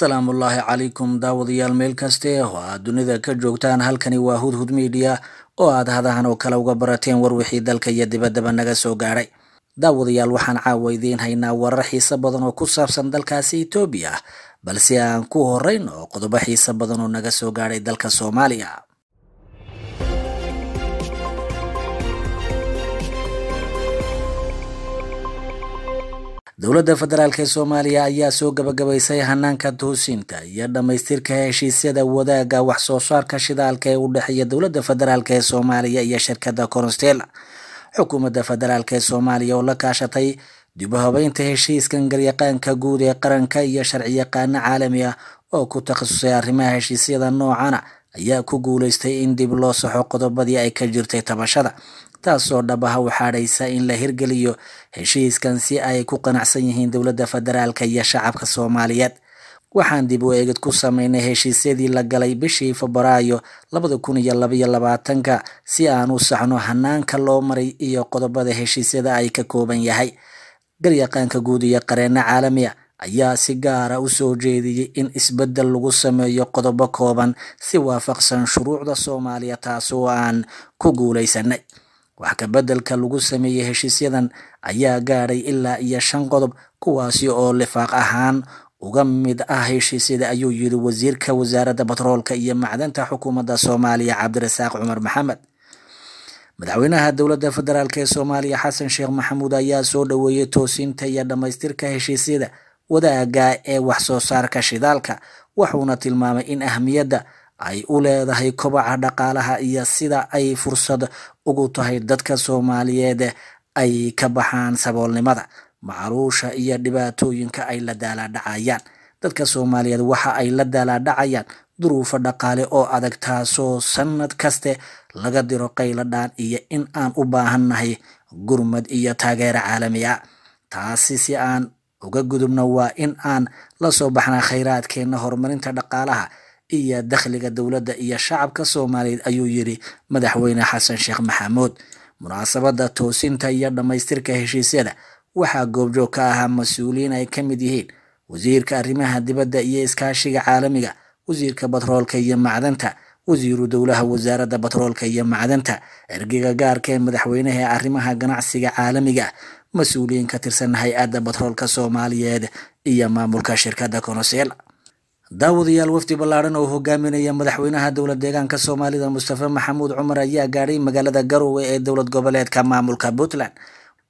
salaamu ullaahi calaykum daawadayaal meel kaste oo aad dunida ka joogtaan halkani waa hudhud miidiya oo aad hadahan oo kale uga barateen war wixii dalka iyo dibaddaba naga soo gaadhay daawadayaal waxaan caawa idiin haynaa warar xiise badan oo ku saabsan dalkaasi etoobiya balse aan ku horrayn qodobo xiise badan oo naga soo gaadhay dalka soomaaliya dowladda federaalk ee soomaaliya ayaa soo gabagabaysay hanaanka tuhosiinta iyo dhammaystirka heshiisyada wadaaga wax soo saarka shidaalka ee u dhexeeya dowladda federaalk ee soomaaliya iyo shirkadda cornstella xukuumadda federaalk ee soomaaliya oo la kaashatay dib u habeynta heshiiskan garyaqaanka guud ee qaranka iyo sharciyaqaano caalami ah oo ku takhasusay arrimaha heshiisyada noocana ayaa ku guulaystay in dib loo saxo qodobadii ay ka jirtay tabashada taasoo dhabaha ah waxaadhaysa in la hirgeliyo heshiiskan si ay ku qanacsan yihiin dowladda federaalka iyo shacabka soomaaliyeed waxaan dib u eegid ku samaynay heshiisyadii la galay bishii febraayo labada kun iyo labaiyo labaatanka si aan u saxno hanaanka loo maray iyo qodobada heshiisyada ay ka kooban yahay garyaqaanka guud iyo qareeno caalamiya ayaa si gaara u soo jeediyey in isbeddel lagu sameeyo qodobo kooban si waafaqsan shuruucda soomaaliya taas oo aan ku guulaysanay wax ka beddelka lagu sameeyey heshiisyadan ayaa gaadhay ilaa iyo shan qodob kuwaasi oo lifaaq ahaan uga mid ah heshiisyada ayuu yidhi wasiirka wasaaradda batroolka iyo macdanta xukuumadda soomaaliya cabdirasaaq cumar maxamed madaxweynaha dowladda federaalk ee soomaaliya xasan sheekh maxamuud ayaa soo dhoweeyey toosinta iyo dhammaystirka heshiisyada wadaaga ee wax soo saarka shidaalka wuxuuna tilmaamay in ahmiyadda ay u leedahay kobaca dhaqaalaha iyo sida ay fursad ugu tahay dadka soomaaliyeed ay ka baxaan saboolnimada macruusha iyo dhibaatooyinka ay la daalaadhacayaan dadka soomaaliyeed waxa ay la daalaadhacayaan duruufo dhaqaale oo adag taasoo sanad kaste laga diro qayladhaan iyo in aan u baahannahay gurmad iyo taageero caalami ah taasi si aan uga gudubno waa in aan la soo baxna khayraadkeenna horumarinta dhaqaalaha iyo dakhliga dowladda iyo shacabka soomaaliyeed ayuu yiri madaxweyne xasan sheekh maxamuud munaasabadda toosinta iyo dhammaystirka heshiisyada waxaa goobjoog ka ahaa mas-uuliyiin ay ka mid yihiin wasiirka arrimaha dibadda iyo iskaashiga caalamiga wasiirka batroolka iyo macdanta wasiiru dowlaha wasaaradda batroolka iyo macdanta ergega gaarka ee madaxweynaha ee arrimaha ganacsiga caalamiga mas-uuliyiin ka tirsan hay-adda batroolka soomaaliyeed iyo maamulka shirkadda konosel daawadayaal wafdi ballaadhan oo hogaaminaya madaxweynaha dowlad deegaanka soomaalida mustafa maxamuud cumar ayaa gaadhay magaalada garowe ee dowlad goboleedka maamulka puntland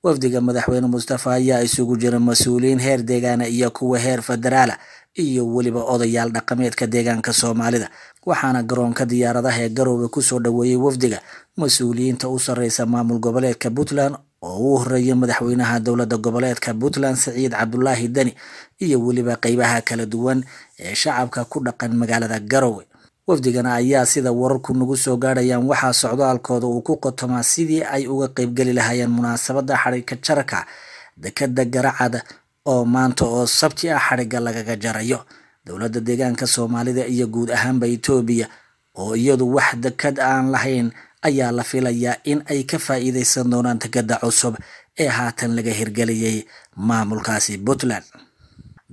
wafdiga madaxweyne mustafa ayaa isugu jira mas-uuliyiin heer deegaana iyo kuwa heer federaala iyo weliba odayaal dhaqameedka deegaanka soomaalida waxaana garoonka diyaaradaha ee garoowe kusoo dhaweeyey wafdiga mas-uuliyiinta u sarreysa maamul goboleedka puntland oo uu horeeyay madaxweynaha dowladda goboleedka puntland saciid cabdulaahi deni iyo weliba qeybaha kala duwan ee shacabka ku dhaqan magaalada garowe wafdigana ayaa sida wararku nagu soo gaadhayaan waxaa socdaalkooda uu ku qotomaa sidii ay uga qeybgeli lahaayeen munaasabadda xadhigka jarka dekada garacada oo maanta oo sabti ah xarigga lagaga jarayo dowladda deegaanka soomaalida iyo guud ahaanba etoobiya oo iyadu wax dekad aan lahayn ayaa la filayaa in ay ka faa'iidaysan doonaan dekedda cusub ee haatan laga hirgeliyey maamulkaasi puntland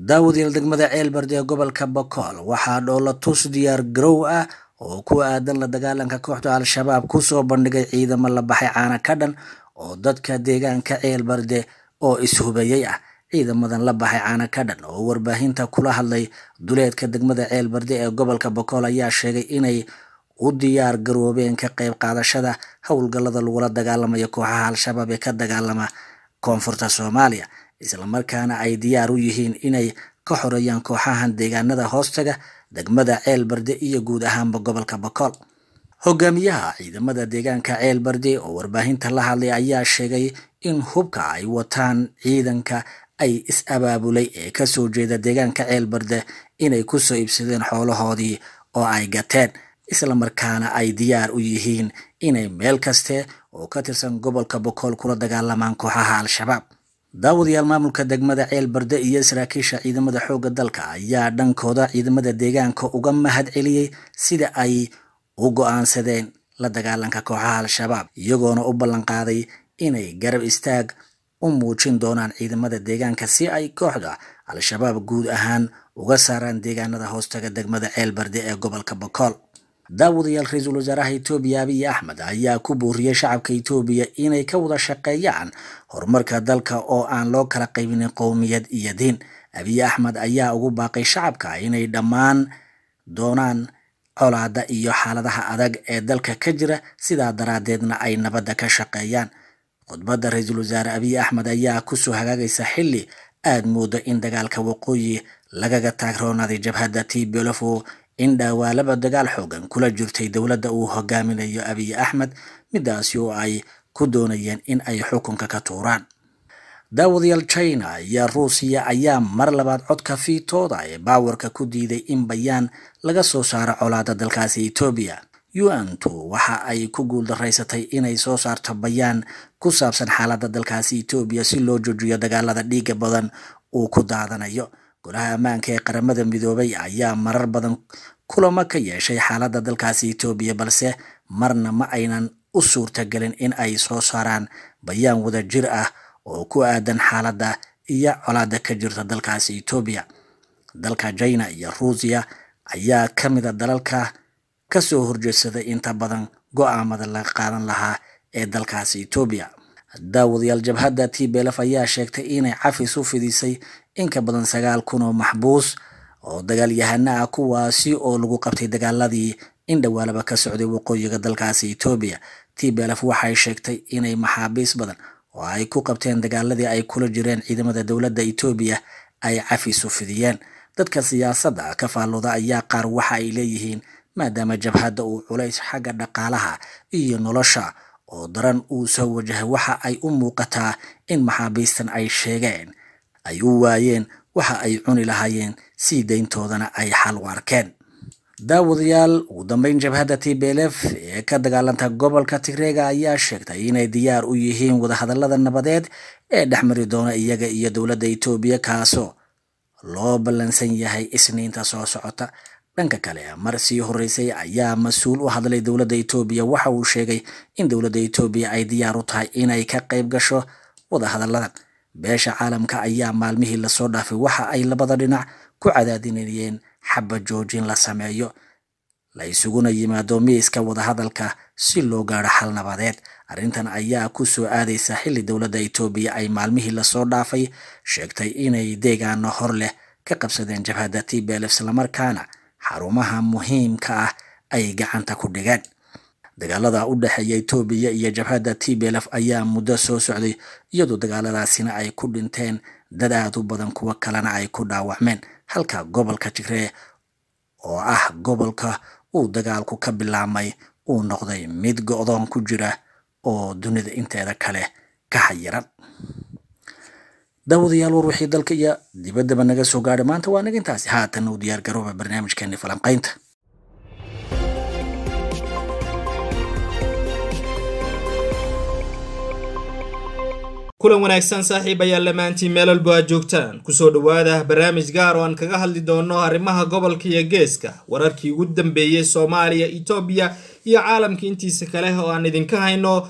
daawadayaal degmada ceelbard ee gobolka bokool waxaa dhoola tus diyaar garow ah oo ku aadan la dagaalanka kooxda al-shabaab kusoo bandhigay ciidamo la baxay caana ka dhan oo dadka deegaanka ceelbarde oo ishubayey ah ciidamadan la baxay caana ka dhan oo warbaahinta kula hadlay duleedka degmada ceelbarde ee gobolka bakool ayaa sheegay inay u diyaar garoobeen ka qayb qaadashada howlgallada lagula dagaalamaya kooxaha al-shabaab ee ka dagaalama koonfurta soomaaliya islamarkaana ay diyaar u yihiin inay ka xoreeyaan kooxahan deegaanada hoostaga degmada ceelbarde iyo guud ahaanba gobolka bakool hogaamiyaha ciidamada deegaanka ceelbarde oo warbaahinta la hadlay ayaa sheegay in hubka ay wataan ciidanka ay is-abaabulay ee kasoo jeeda deegaanka ceelbarda inay kusoo iibsadeen xoolahoodii oo ay gateen islamarkaana ay diyaar u yihiin inay meel kaste oo ka tirsan gobolka bokool kula dagaalamaan kooxaha al-shabaab daawadayaal maamulka degmada ceelbarde iyo saraakiisha ciidamada xoogga dalka ayaa dhankooda ciidamada deegaanka uga mahad celiyey sida ay u go-aansadeen la dagaalanka kooxaha al-shabaab iyagoona u ballanqaaday inay garab istaag u muujin doonaan ciidamada deegaanka si ay kooxda al-shabaab guud ahaan uga saaraan deegaanada hoostaga degmada ceelbarde ee gobolka bakool daawadayaal ra-iisul wasaaraha etoobiya abiy axmed ayaa ku buuriyay shacabka etoobiya inay ka wada shaqeeyaan horumarka dalka oo aan loo kala qaybinin qowmiyad iyo diin abiy axmed ayaa ugu baaqay shacabka inay dhammaan doonaan colaada iyo xaaladaha adag ee dalka ka jira sidaa daraaddeedna ay nabadda ka shaqeeyaan khudbadda ra-iisul wasaare abiy axmed ayaa kusoo hagaagaysa xili aad moodo in dagaalka waqooyi lagaga taagroonaaday jabhadda t belofo in dhaawaalaba dagaal xoogan kula jirtay dowladda uu hogaaminayo abiy axmed midaasi oo ay ku doonayeen in ay xukunka ka tuuraan daawadayaal china iyo ruusiya ayaa mar labaad codka fiitooda ee baawarka ku diiday in bayaan laga soo saaro colaada dalkaasi etoobiya yuantu waxa ay ku guuldaraysatay inay soo saarto bayaan ku saabsan xaaladda dalkaasi etoobiya si loo joojiyo dagaalada dhiigga badan uu ku daadanayo golaha ammaanka ee qaramada midoobay ayaa marar badan kulamo ka yeeshay xaaladda dalkaasi etoobiya balse marna ma aynan u suurtagelin in ay soo saaraan bayaan wada jir ah oo ku aadan xaaladda iyo colaadda ka jirta dalkaasi etoobiya dalka jina iyo ruusiya ayaa ka mida dalalka ka soo horjeedsaday inta badan go-aamada laga qaadan lahaa ee dalkaasi etoobiya daawadayaal jabhadda tblf ayaa sheegtay inay cafis u fidisay in ka badan sagaal kun oo maxbuus oo dagaalyahana ah kuwaasi oo lagu qabtay dagaaladii indhawaalaba ka socday waqooyiga dalkaasi etoobiya tblf waxay sheegtay inay maxaabiis badan oo ay ku qabteen dagaaladii ay kula jireen ciidamada dowladda etoobiya ay cafis u fidiyeen dadka siyaasadda ka faallooda ayaa qaar waxa ay leeyihiin maadaama jabhadda uu culays xagga dhaqaalaha iyo nolosha oo daran uu soo wajahay waxa ay u muuqataa in maxaabiistan ay sheegeen ay u waayeen waxa ay cuni lahaayeen sii dayntoodana ay xal u arkeen daawadayaal ugu dambeyn jabhadda t tblf ee ka dagaalanta gobolka tigreega ayaa sheegtay inay diyaar u yihiin wadahadallada nabadeed ee dhexmari doona iyaga iyo dowladda itoobiya kaasoo loo ballansan yahay isniinta soo socota dhanka kale mar sii horeysay ayaa mas-uul u hadlay dowladda etoobiya waxa uu sheegay in dowladda etoobiya ay diyaar u tahay inay ka qayb gasho wadahadalladan beesha caalamka ayaa maalmihii lasoo dhaafay waxa ay labada dhinac ku cadaadinayeen xaba joojin la sameeyo la isuguna yimaado miiska wadahadalka si loo gaaro xal nabadeed arrintan ayaa ku soo aadaysa xilli dowladda etoobiya ay maalmihii lasoo dhaafay sheegtay inay deegaano hor leh ka qabsadeen jabhadda tblf islamarkaana xarumaha muhiimka ah ay gacanta ku dhigeen dagaalada u dhexeeya etoobiya iyo jabhadda t b lf ayaa muddo soo socday iyadoo dagaaladaasina ay ku dhinteen dad aad u badan kuwo kalena ay ku dhaawacmeen halka gobolka jigree oo ah gobolka uu dagaalku ka bilaabmay uu noqday mid go-doon ku jira oo dunida inteeda kale ka xayiran daawadayaal war wixii dalka iyo dibaddaba naga soo gaadha maanta waa naga intaasi haatan u diyaar garooba barnaamijkeeni falanqaynta kulan wanaagsan saaxiib ayaa lamaantii meelalbo aad joogtaan kusoo dhowaada barnaamij gaar oo aan kaga hadli doono arrimaha gobolka iyo geeska wararkii ugu dambeeyey soomaaliya etoobiya iyo caalamka intiisa kale oo aan idinka hayno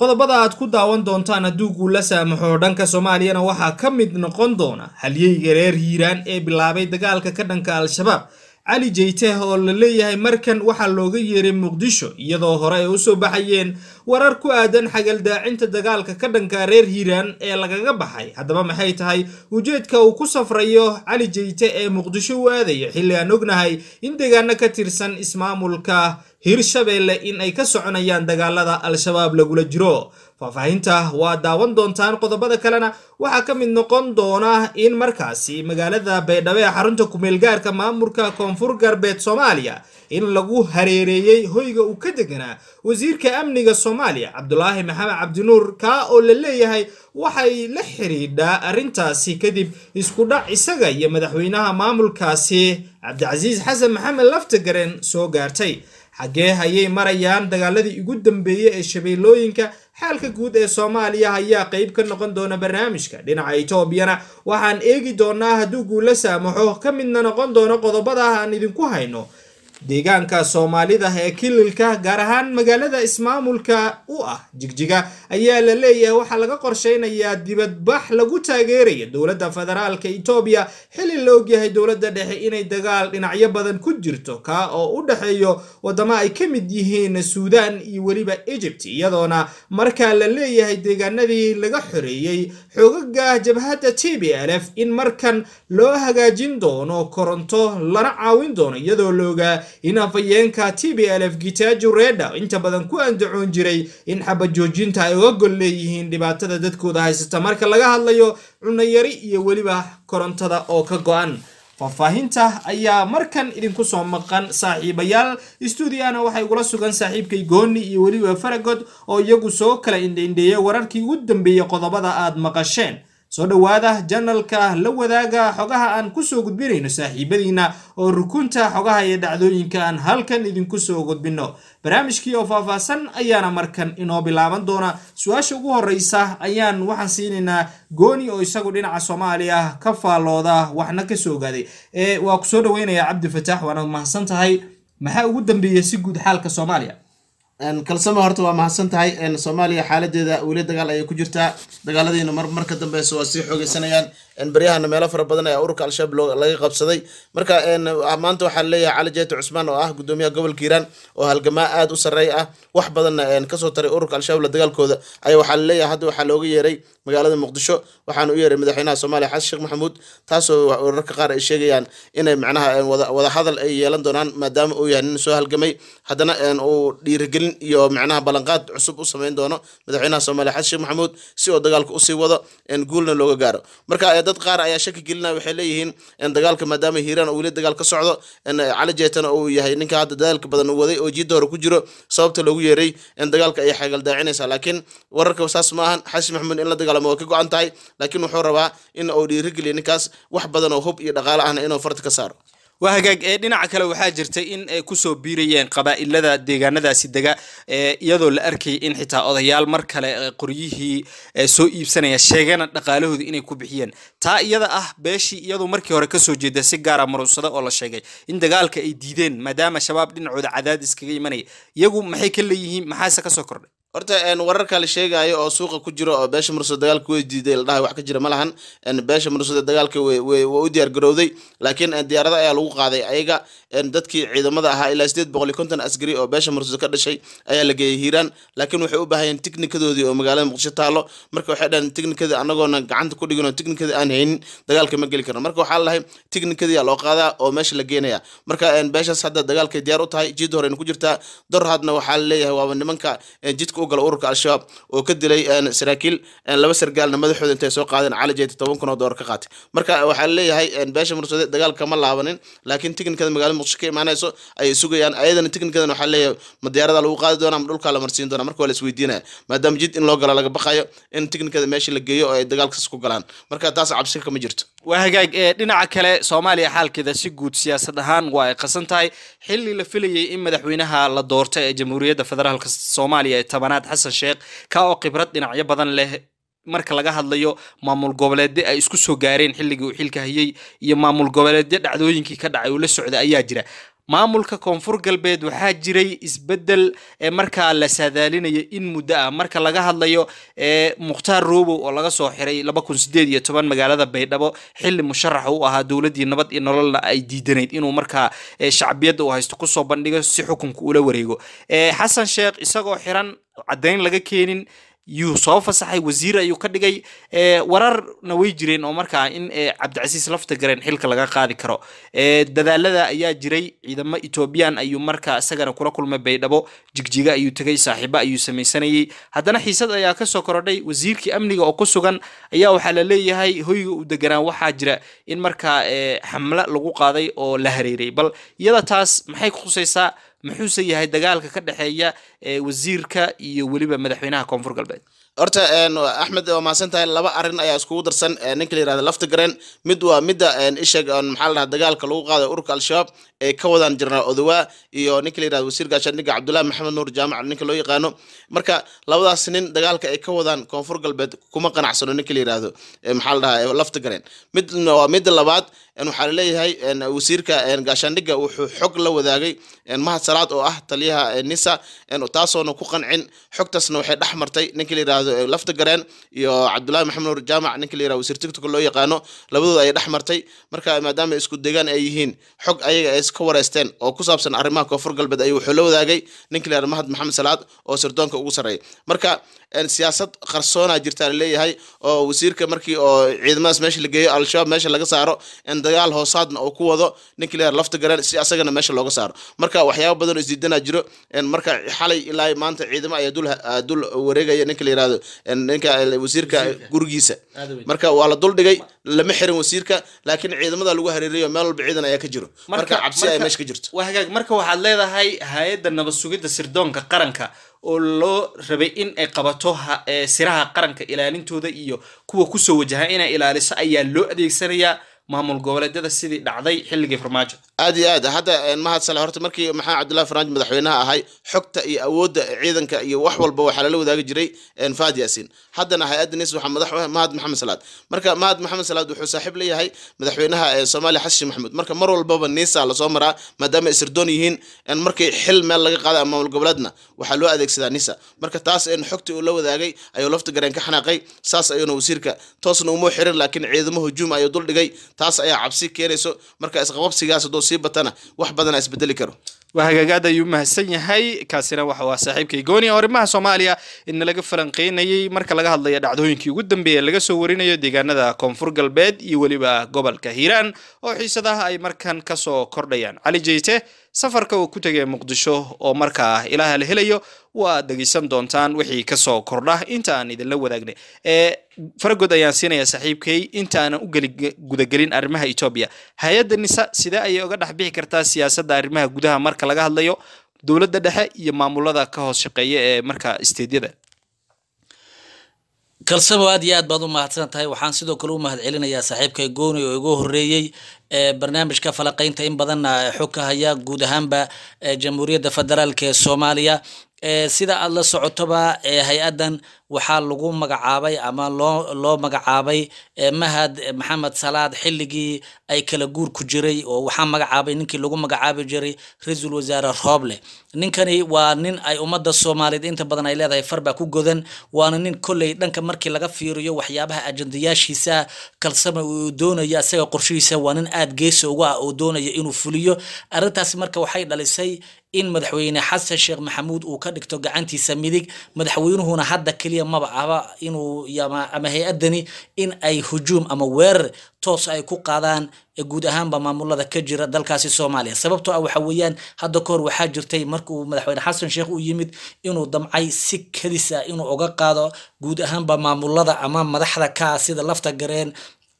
qodobada aad ku daawan doontaan hadduu la saamaxo dhanka soomaaliyana waxaa ka mid noqon doona halyeyga reer hiiraan ee bilaabay dagaalka ka dhanka al-shabaab cali jeyteh oo la leeyahay markan waxaa looga yeeray muqdisho iyadoo hore ay u soo baxayeen warar ku aadan xagaldaacinta dagaalka ka dhanka reer hiiraan ee lagaga baxay haddaba maxay tahay ujeedka uu ku safrayo cali jeyte ee muqdisho u aadaya xilli aan ognahay in deegaano ka tirsan ismaamulka hirshabeelle in ay ka soconayaan dagaalada al-shabaab lagula jiro faahfaahinta waa daawan doontaan qodobada kalena waxaa ka mid noqon doona in markaasi magaalada baydhabo ee xarunta kumeelgaarka maamulka koonfur garbeed soomaaliya in lagu hareereeyey hoyga uu ka deganaa wasiirka amniga soomaaliya cabdulaahi maxamed cabdinuur kaa oo la leeyahay waxay la xidhiidhaa arrintaasi kadib isku dhac isaga iyo madaxweynaha maamulkaasi cabdicasiis xasan maxamed laftigareen soo gaartay xaggee hayay marayaan dagaaladii ugu dambeeyey ee shabeellooyinka xaalka guud ee soomaaliya ayaa qayb ka noqon doona barnaamijka dhinaca etoobiyana waxaan eegi doonaa hadduu guula saamaxo ka midna noqon doono qodobbada aan idinku hayno deegaanka soomaalida ee kililka gaar ahaan magaalada ismaamulka u ah jigjiga ayaa la leeyahay waxaa laga qorsheynayaa dibadbax lagu taageerayo dowladda federaalka etoobiya xili la ogyahay dowladda dhexe inay dagaal dhinacyo badan ku jirto kaa oo u dhexeeyo waddamo ay ka mid yihiin suudaan iyo weliba egypt iyadoona markaa la leeyahay deegaanadii laga xoreeyey xoogaga jabhadda t b lf in markan loo hagaajin doono koronto lana caawin doono iyadoo la ogaa in afayeenka t b l f gitaajo reda inta badan ku andacoon jiray in xabajoojinta ay uga gol leeyihiin dhibaatada dadkooda haysata marka laga hadlayo cunayari iyo weliba korontada oo ka go-an faahfaahinta ayaa markan idinku soo maqan saaxiibayaal stuudiyana waxay igula sugan saaxiibkay gooni iyo weliba faragod oo iyagu soo kala indhaindheeya wararkii ugu dambeeyey qodobada aad maqasheen soo dhowaada janalka la wadaaga xogaha aan kusoo gudbinayno saaxiibadiina oo rukunta xogaha iyo dhacdooyinka aan halkan idinku soo gudbinno barnaamijkii oo faahfaahsan ayaana markan inoo bilaaban doona su-aasha ugu horreysa ayaan waxaan siinaynaa gooni oo isagu dhinaca soomaaliya ka faallooda waxna ka soo gaaday waa kusoo dhaweynayaa cabdifataax waanaad mahadsan tahay maxaa ugu dambeeya si guud xaalka soomaaliya kalsama horta waa mahadsan tahay soomaaliya xaaladeeda weli dagaal ayay ku jirtaa dagaaladiina dagaaladayna marka dambeys waa sii xoogeysanayaan baryahana meelo fara badan ee ururka al-shabaab laga qabsaday marka ah, maanta waxaa leeyahay cali jeeti cusmaan oo ah gudoomiyaha gobolka hiiraan oo halgamaa aad u sarreey ah wax badanna kasoo taray ururka al-shabaab la dagaalkooda ayaa waxaa laleeyahay hadda waxaa looga yeeray magaalada muqdisho waxaana u yeeray madaxweynaha soomaaliya xasan sheekh maxamuud taasoo wararka qaar ay sheegayaan inay macnaha wada ay yeelan doonaan maadaama uu yahay nin soo halgamay haddana uu dhiirigelin iyo macnaha ballanqaad cusub u samayn doono madaxweynaha soomaaliya xasan sheekh maxamuud si oo dagaalka usii wado guulna looga gaaro marka dad qaar ayaa shaki gelinaya waxay leeyihiin dagaalka maadaama hiiraan uu weli dagaal ka socdo cali jeetana uu yahay ninka hadda dadaalka badan waday oo jiidda hore ku jiro sababta loogu yeeray in dagaalka ay xagaldaacinaysaa laakiin wararka saas ma ahan xashi maxamuud in la dagaalamo waa ka go-an tahay laakiin wuxuu rabaa in uu dhiirigeliya ninkaas wax badan oo hub iyo dhaqaale ahna inuu farta ka saaro waa hagaag ee dhinaca kale waxaa jirtay in ay kusoo biirayeen qabaa'ilada deegaanadaasi dega iyadoo la arkayay in xitaa odayaal mar kale qoryihii soo iibsanaya sheegana dhaqaalahooda inay ku bixiyeen taa iyada ah beeshii iyadu markii hore kasoo jeeda si gaara ah maruunsada oo la sheegay in dagaalka ay diideen maadaama shabaab dhinacooda cadaadis kaga imanaya iyagu maxay ka leeyihiin maxaase kasoo kordhay horta wararka la sheegayo oo suuqa ku jiro oo beesha mursada dagaalka way diiday la dhahay wax ka jira ma beesha mursada dagaalka waa u diyaargarowday laakiin diyaarada ayaa lagu qaaday ayaga dadkii ciidamada ahaa ilaa sideed boqol iyo konton askari oo beesha mursada ka dhashay ayaa la geeyay hiiraan laakiin waxay u baahayeen tiknikadoodii oo magaalada muqdisho taalo marka waxay dhaheen tiknikada anagoona gacanta ku dhigin oo tiknikada aan haynin dagaalka ma geli karno marka waxaa la dhahay loo qaadaa oo meesha la geenaya marka beeshaas hadda dagaalkay diyaar u tahay jiid horeyna ku jirtaa dor hadna waxaa la leeyahay waaba nimanka jidka u gala ururka al-shabaab oo ka dilay saraakiil laba sargaalna madaxooda intay soo qaadeen cali toban kun oo doolar ka qaatay marka waxaa laleeyahay beesha mursade dagaal kama laabanin laakiin tiknikada magaalada muqdisho ka imaanayso ayay sugayaan ayadana tiknikadan waxaa laleeyahay ma diyaaradaa lagu qaadi doona ma dhulkaa la marsiin doona marka waa la isweydiinaya maadaama jid in loo galo laga baqayo in tiknikada meesha la geeyo oo ay dagaalkaas ku galaan marka taas cabsi kama jirto waa hagaag ee dhinaca kale soomaaliya xaalkeeda si guud siyaasad ahaan waa ay qasan tahay xilli la filayay in madaxweynaha la doorto ee jamhuuriyadda federaalka soomaaliya ee tabanaad xasan sheekh ka oo khibrad dhinacyo badan leh marka laga hadlayo maamul goboleedyo ay isku soo gaareen xilligii uu xilka hayay iyo maamul goboleedyo dhacdooyinkii ka dhacay uu la socda ayaa jira maamulka koonfur galbeed waxaa jiray isbedel markaa la saadaalinayo in muddo ah marka laga hadlayo mukhtaar roobow oo laga soo xiray magaalada baydhabo xili musharax u ahaa dowladii nabad iyo nololna ay diidanayd inuu markaa shacbiyadda uu haysto kusoo bandhigo si xukunka ula wareego xasan sheekh isagoo xiran caddayn laga keenin yuu soo fasaxay wasiir ayuu ka dhigay eh, wararna way jireen oo markaa in eh, cabdicasiis lafta gareen xilka laga qaadi karo eh, dadaalada ayaa jiray ciidamo etoobiyaan ayuu markaa isagana kula kulmay baydhabo jigjiga ayuu tegay saaxiibo ayuu samaysanayay haddana xiisad ayaa kasoo korodhay wasiirkii amniga oo ku sugan ayaa waxaa la leeyahay hoyga u deganaa waxaa jira in markaa xamle lagu qaaday oo la hareeray bal iyada taas maxay ku khusaysaa muxuuse yahay dagaalka ka dhexeeya wasiirka iyo weliba madaxweynaha koonfur galbeed horta axmed waa mahadsan laba arrin ayaa iskugu darsan ninka la yirahda lafta gareen mid waa midda isheeg maxaa la dhaha dagaalka lagu qaaday urka al-shabaab ay ka wadaan jenaraal odowaa iyo ninka la yirahda wasiir gaashaandhigga cabdullahi maxamed nuur jaamac ninka loo yaqaano marka labadaas nin dagaalka ay ka wadaan koonfur galbeed kuma qanacsano ninka la yirahdo maxaa la dhaha lafta gareen mid waa midda labaad waxaa laleeyahay wasiirka gaashaandhigga wuxuu xog la wadaagay mahad salaad oo ah taliyaha nisa taasoona ku qancin xogtaasna waxay dhex martay ninka la yirahdo lafta gareen iyo cabdullahi maxamed nuur jaamac ninka la yiraha wasiir tictok loo yaqaano labadooda ay dhex martay marka maadaama isku degaan ay yihiin xog ayaga ay iska wareysteen oo ku saabsan arrimaha koonfur galbeed ayuu wuxuu la wadaagay ninka la yihahda mahad maxamed salaad oo sirdoonka ugu sarreeya marka siyaasad qarsoona jirta laleeyahay oo wasiirka markii oo ciidamadaas meesha la al-shabaab meesha laga saaro dagaal hoosaadna uu ku wado nuclear lafta garan si asagana meesha looga saaro marka waxyaaba badan isdiidana jiro marka xalay ilaa maanta ciidamo ayaa dul wareegaya ninka la yirahdo ninka wasiirka gurigiisa marka waa la dul dhigay lama xirin wasiirka laakiin ciidamada lagu hareerayo meel walba ciidan ayaa ka jiro marka cabsi ay meesha ka jirto marka waxaad leedahay hay-adda nabad sirdoonka qaranka oo loo rabay in ay qabato eh, siraha qaranka ilaalintooda iyo kuwa kusoo wajaha inay ilaaliso ayaa loo adeegsanayaa maamul goboleedyada sidii dhacday xilligii farmaajo aad iyo aad hadda mahadsale horta markii maxamed cabdullahi farmaajo madaxweynaha ahay xogta iyo awoodda ciidanka iyo wax walba waxaa lala wadaagi jiray faad yaasiin haddana hay-adda nis waxaa madax u ah mahad maxamed salaad marka mahad maxamed salaad wuxuu saaxiib leeyahay madaxweynaha soomaaliya xasan maxamuud marka mar walbaba niisaa lasoo maraa maadaama isirdoon yihiin markii xil meel laga qaada maamul goboleedna waxaa loo adeegsadaa nisa marka taas xogtii uu la wadaagay ayuu lafta gareen ka xanaaqay saas ayuuna wasiirka toosna uma xirin laakiin ciidamo hujuum ayuu duldhigay taas ayaa cabsi keenayso marka isqababsigaas haddoo sii batana wax badanaa isbedeli karo waa hagaagaad ayuu mahadsan yahay kaasina waxa ah saaxiibkay gooni arrimaha soomaaliya in laga falanqeynayay marka laga hadlaya dhacdooyinkii ugu dambeeye laga soo warinayo deegaanada koonfur galbeed iyo weliba gobolka hiiraan oo xiisadaha ay markan kasoo kordhayaan cali jeyte safarka uu ku tegay muqdisho oo markaa ilaaha la helayo waad dhegeysan doontaan wixii kasoo kordha inta aan idinla wadaagnay faragood ayaan siinayaa saaxiibkay intaaanan u gudagelin arrimaha etoobiya hay-adda nisa sidee ayay uga dhex bixi kartaa siyaasadda arrimaha gudaha marka laga hadlayo dowladda dhexe iyo maamulada ka hoos shaqeeya ee marka isteedyada kalsabo aad iyo aad baad u mahadsan tahay waxaan sidoo kale u mahad celinayaa saaxiibka gooni oo igu horeeyey eh, barnaamijka falaqeynta in badanna xog ka haya guud ahaanba eh, jamhuuriyadda federaalk ee soomaaliya Eh, sida aad la socotoba eh, hay-adan waxaa lagu magacaabay ama loo loo magacaabay eh, mahad maxamed salaad xilligii ay kala guur ku jiray oo waxaa magacaabay ninkii lagu magacaabi jiray ra-iisul wasaare rooble ninkani waa nin ay ummadda soomaaliyeed inta badan ay leedahay farbaa ku godan waana nin kolley dhanka markii laga fiiriyo waxyaabaha ajandayaashiisa kalsama uu doonaya isaga qorshihiisa waa nin aad geesa uga ah oo doonaya inuu fuliyo arrintaasi marka waxay dhalisay in madaxweyne xasan sheekh maxamuud uu ka dhigto gacantiisa midig madaxweynuhuna hadda keliya maba aba inuu ama hay-adani in ay hujuum ama weerar toos ay ku qaadaan guud ahaanba maamulada ka jira dalkaasi soomaaliya sababtoo ah waxa weeyaan hadda kahor waxaa jirtay markuu madaxweyne xasan sheekh u yimid inuu damcay si kadis ah inuu uga qaado guud ahaanba maamulada ama madaxda kaa ah sida lafta gareen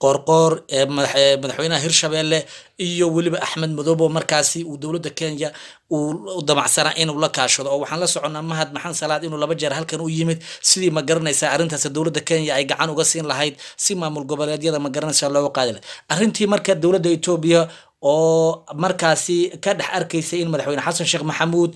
qoorqoor madaxweynaha hirshabelle iyo weliba axmed madobo markaasi uu dowladda kenya uu damacsanaa inuu la kaashado oo waxaan la soconaa mahad maxan salaad inuu laba jeer halkan u yimid sidii ma garanaysaa arrintaasi dowladda kenya ay gacan uga siin lahayd si maamul goboleedyada ma garanaysaa looga qaadi lahayd arrintii marka dowladda etoobiya oo markaasi ka dhex arkaysa in madaxweyne xasan sheekh maxamuud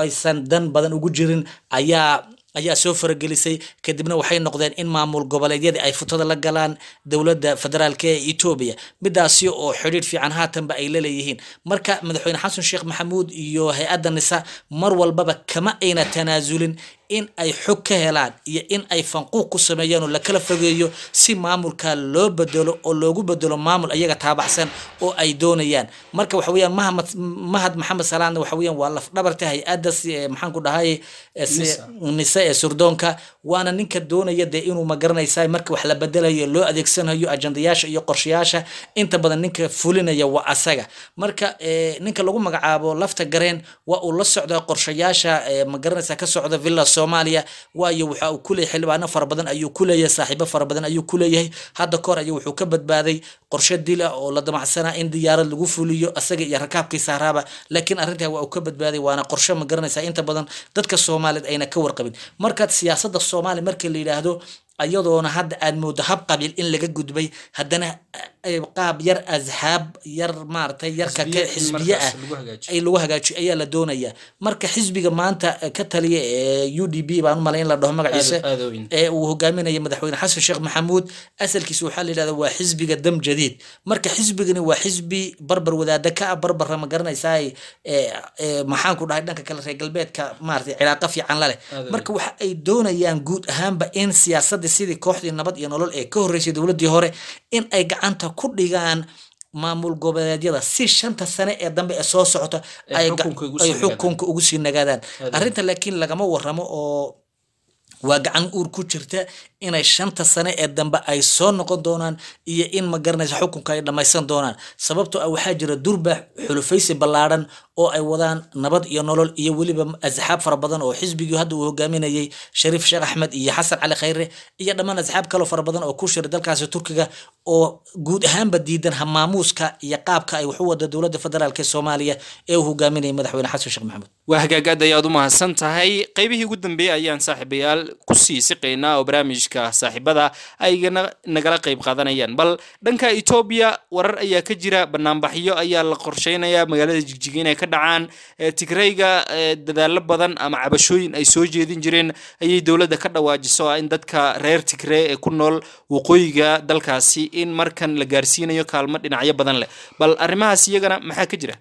aysan dan badan ugu jirin ayaa ayaa soo faragelisay kadibna waxay noqdeen in maamul goboleedyada ay futada la galaan dowladda federaalk ee etoobiya midaasi oo xidhiir fiican haatanba ay la leeyihiin marka madaxweyne xasan sheekh maxamuud iyo hay-adda nisa mar walbaba kama ayna tanaasulin in ay xog ka helaan iyo in ay fanquuq ku sameeyaanoo lakala fogeeyo si maamulka loo bedelo oo loogu bedelo maamul ayaga taabacsan oo ay doonayaan marka waxa weyaan mahamad mahad maxamed salaanna waxa weyaan waa lafdhabarta hay-adda eh, maxaan ku dhahay eh, nise ee surdoonka waana ninka doonaya dee inuu magaranaysa marka wax la bedelayo loo adeegsanayo ajandayaasha iyo qorshayaasha inta badan ninka fulinaya waa asaga marka eh, ninka lagu magacaabo lafta gareen waa uu la socdaa qorshayaasha magaranaysa ka socda villa soomaaliya waayo waxa uu ku xildhibaano fara badan ayuu ku saaxiibo fara badan ayuu ku hadda kahor ayuu wuxuu ka badbaaday qorshe dila ah oo la damacsanaa in diyaarad lagu fuliyo asaga iyo rakaabkii saaraaba laakiin arrintaa waa uu ka badbaaday waana qorshe ma garanaysaa inta badan dadka soomaaliyeed ayna ka warqabin markaad siyaasadda soomaaliya markii la yidhaahdo ayadoona hadda aad mooddo hab qabiil in laga gudbay haddana qaab yar azhaab yar maaragtay yarka xisbiye ah ay lagu hagaajiyo ayaa la doonayaa marka xisbiga maanta eh, ka taliya ee eh, u d b baan u malayn la dhaho magaciisa ee eh, uu hogaaminaya madaxweyne xasan sheekh maxamuud asalkiisa waxaa la yidhahda waa xisbiga dam jadiid marka xisbigani waa xisbi barbar wadaada ka ah barbara ma garanaysaa maxaan ku dhahay dhanka kale reer galbeedka maaragtay cilaaqa fiican la leh marka waxa ay doonayaan guud ahaanba in siyaasadii sidii kooxdii nabad iyo nolol ee ka horreysay dowladdii hore in ay gacanta ku dhigaan maamul goboleedyada si shanta sane ee dambe ee soo socota ay xukunka ugu sii nagaadaan arrinta laakiin lagama waramo oo waa gacan uur ku jirta inay shanta sane ee dambe ay soo noqon doonaan iyo in ma garanaysa xukunka ay dhammaysan doonaan sababtoo ah waxaa jira durbaax xulufaysi ballaadhan oo ay wadaan nabad iyo nolol iyo weliba asxaab fara badan oo xisbigii hadda uu hogaaminayay shariif sheekh axmed iyo xasan cali khayre iyo dhammaan asxaab kaloo fara badan oo ku shira dalkaasi turkiga oo guud ahaanba diidan hamaamuuska iyo qaabka ay waxu wada dowladda federaalk ee soomaaliya ee uu hogaaminayay madaxweyne xasan sheekh maxamuud waa hagaagaad ayaad u mahadsan tahay qaybihii ugu dambeeyey ayaan saaxiibayaal kusii siqaynaa oo barnaamijka saaxiibada ay nagala qayb qaadanayaan bal dhanka etoobiya warar ayaa ka jira banaanbaxyo ayaa la qorsheynaya magaalada jigjiga inay ka dhacaan tigrayga dadaalo badan ama cabashooyin ay soo jeedin jireen ayay dowladda ka dhawaajiso in dadka reer tigre ee ku nool waqooyiga dalkaasi in markan la gaarsiinayo kaalmo dhinacyo badan leh bal arrimahaas iyagana maxaa ka jira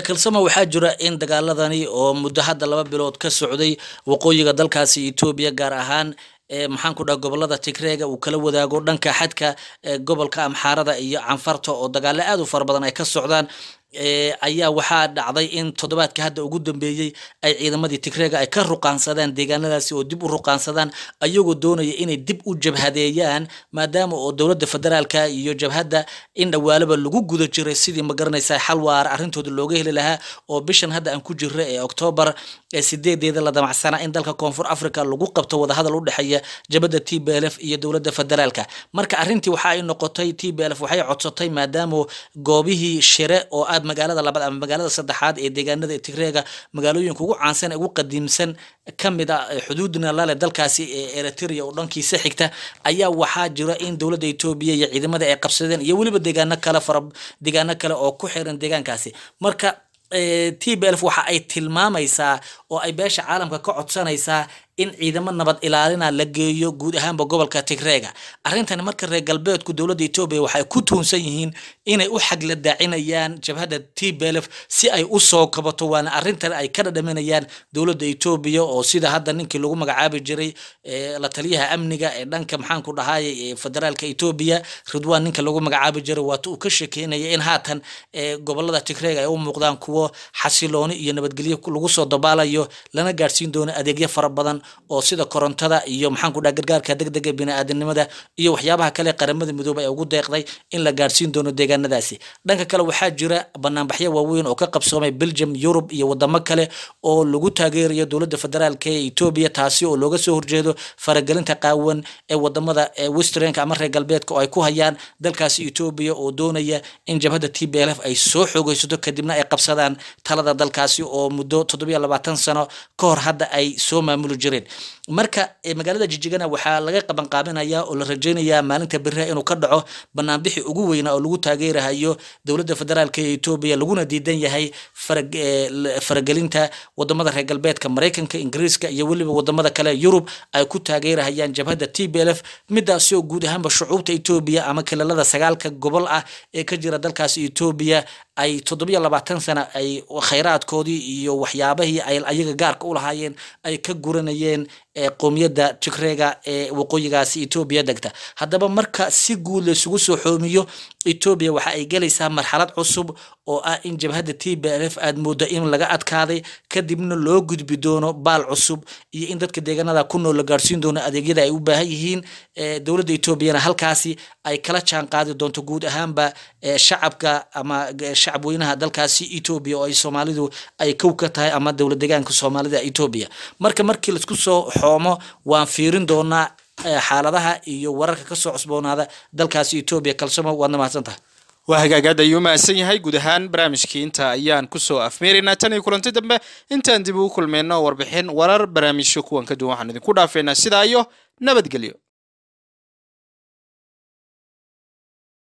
kalsamo waxaa jira in dagaaladani oo muddo hadda laba bilood ka socday waqooyiga dalkaasi etoobiya gaar ahaan maxaan ku dhaha gobolada tigreega uu kala wadaago dhanka xadka gobolka amxaarada iyo canfarta oo dagaalo aad u fara badan ay ka socdaan ayaa waxaa dhacday in toddobaadka hadda ugu dambeeyey ay ciidamadii tigreega ay ka ruqaansadaan deegaanadaasi oo dib u ruqaansadaan ayagoo doonaya inay dib u jabhadeeyaan maadaama oo dowladda federaalka iyo jabhadda in dhawaalaba lagu guda jiray sidii ma garanaysaa xal waara arrintooda looga heli lahaa oo bishan hadda aan ku jirro ee oktoobar sideedeeda la damacsana in dalka koonfur africa lagu qabto wadahadal u dhexeeya jabhadda t b l iyo dowladda federaalka marka arrintii waxa ay noqotay t b l waxay codsatay maadaama goobihii shire oo labaad magaalada labaad ama magaalada saddexaad ee deegaanada tigreega magaalooyinka ugu caansan ee ugu qadiimsan ka mid a ah, eh, xuduudna lale dalkaasi ee eritrea oo dhankiisa xigta ayaa waxaa jira in dowladda etoobiya iyo ciidamada ay qabsadeen iyo weliba deegaano kale fara deegaano kale oo ku xiran deegaankaasi marka eh, t b l waxa ay tilmaamaysaa oo ay beesha caalamka ka codsanaysaa in ciidamo nabad ilaalina ah la geeyo guud ahaanba gobolka tigreega arintani marka reer galbeedku dowladda etoobiya waxay ku tuunsan yihiin inay u xagla daacinayaan jabhadda t belef si ay u soo kabato waana arrintan ay ka dhadhaminayaan dowladda etoobiya oo sida hadda ninkii lagu magacaabi jiray la taliyaha amniga ee dhanka maxaanku dhahaay federaalka etoobiya ridwaan ninka lagu magacaabi jiray waata uu ka shekeynaya in haatan gobolada tigreega ay u muuqdaan kuwo xasilooni iyo nabadgelyo lagu soo dabaalayo lana gaadhsiin doono adeegyo fara badan oo sida korontada iyo maxaan kudhaha gargaarka degdega biniaadanimada iyo waxyaabaha kale qaramada midoobe ee ugu deeqday in la gaadhsiin doono deegaanadaasi dhanka kale waxaa jira banaanbaxyo waaweyn oo ka qabsoomay belgium yurub iyo wadamo kale oo lagu taageerayo dowladda federaalka ee etoobiya taasi oo looga soo horjeedo faragelinta qaawan ee wadamada westernka ama reer galbeedka oo ay ku hayaan dalkaasi etoobiya oo doonaya in jabhadda t b lf ay soo xoogeysato kadibna ay qabsadaan talada dalkaasi oo muddo toddobiyo labaatan sano ka hor hadda ay soo maamuli jireen jireen marka magaalada jijigana waxaa laga qabanqaabinayaa oo la rajeynayaa maalinta berina inuu ka dhaco banaanbixi ugu weyna oo lagu taageerahayo dowladda federaalk ee etoobiya laguna diidan yahay faragelinta wadamada reer galbeedka maraykanka ingiriiska iyo weliba wadamada kale yurub ay ku taageerahayaan jabhadda t b lf midaasi oo guud ahaanba shucuubta etoobiya ama kilolada sagaalka gobol ah ee ka jira dalkaasi etoobiya ay toddobiyo labaatan sano ay khayraadkoodii iyo waxyaabahii ay ayaga gaarka u lahaayeen ay ka guranayeen ee qowmiyadda tigrega ee waqooyigaasi etoobiya degta haddaba marka si guud laysugu soo xoomiyo etoobiya waxa ay gelaysaa marxalad cusub oo ah in jabhadda t b l f aad mooddo in laga adkaaday kadibna loo gudbi doono baal cusub iyo in dadka deegaanada ku nool la gaarhsiin doono adeegyada ay u baahan yihiin dowladda etoobiyana halkaasi ay kala jaan doonto guud ahaanba shacabka ama shacab weynaha dalkaasi etoobiya oo ay soomaalidu ay kow ka tahay ama dowlad deegaanka soomaalida etoobiya marka markii laisku soo xoomo waan fiirin doonaa eh, xaaladaha iyo wararka kasoo cusboonaada dalkaasi etoobiya kalsomo waadna mahadsan tahay waa hagaagaad ayuu mahadsan yahay guud ahaan barnaamijkii inta ayaan kusoo afmeeraynaa tan iyo kulanti dambe intaan dib ugu kulmeyno warbixin warar barnaamijyo kuwan ka duwan waxaan idinku dhaafeynaa sidaa iyo nabadgelyo